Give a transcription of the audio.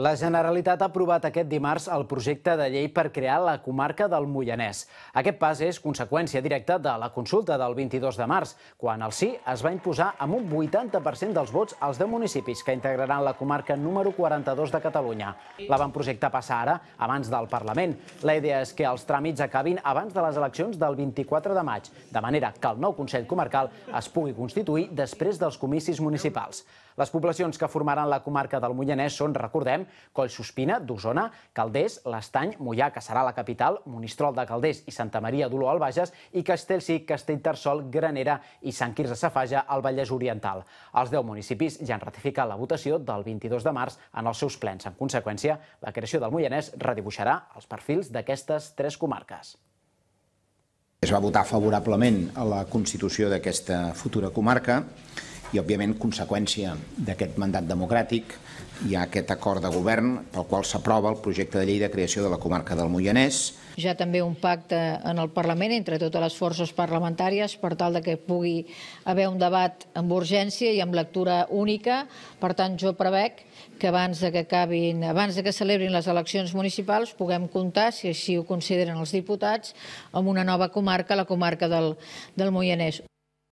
La Generalitat ha aprovat aquest dimarts el projecte de llei per crear la comarca del Moianès. Aquest pas és conseqüència directa de la consulta del 22 de març, quan el sí es va imposar amb un 80% dels vots als 10 municipis que integraran la comarca número 42 de Catalunya. La van projectar passar ara, abans del Parlament. La idea és que els tràmits acabin abans de les eleccions del 24 de maig, de manera que el nou Consell Comarcal es pugui constituir després dels comicis municipals. Les poblacions que formaran la comarca del Moianès són, recordem, Collsospina, d'Osona, Caldés, l'Estany, Mollà, que serà la capital, Monistrol de Caldés i Santa Maria d'Olor al Bages, i Castellcí, Castellterçol, Granera i Sant Quirze Safaja al Vallès Oriental. Els 10 municipis ja han ratificat la votació del 22 de març en els seus plens. En conseqüència, la creació del Moianès redibuixarà els perfils d'aquestes tres comarques. Es va votar favorablement a la constitució d'aquesta futura comarca, i, òbviament, conseqüència d'aquest mandat democràtic hi ha aquest acord de govern pel qual s'aprova el projecte de llei de creació de la comarca del Moianès. Ja també un pacte en el Parlament entre totes les forces parlamentàries per tal de que pugui haver un debat amb urgència i amb lectura única. Per tant, jo prevec que abans de que acabin, abans de que celebrin les eleccions municipals puguem comptar, si així ho consideren els diputats, amb una nova comarca, la comarca del, del Moianès.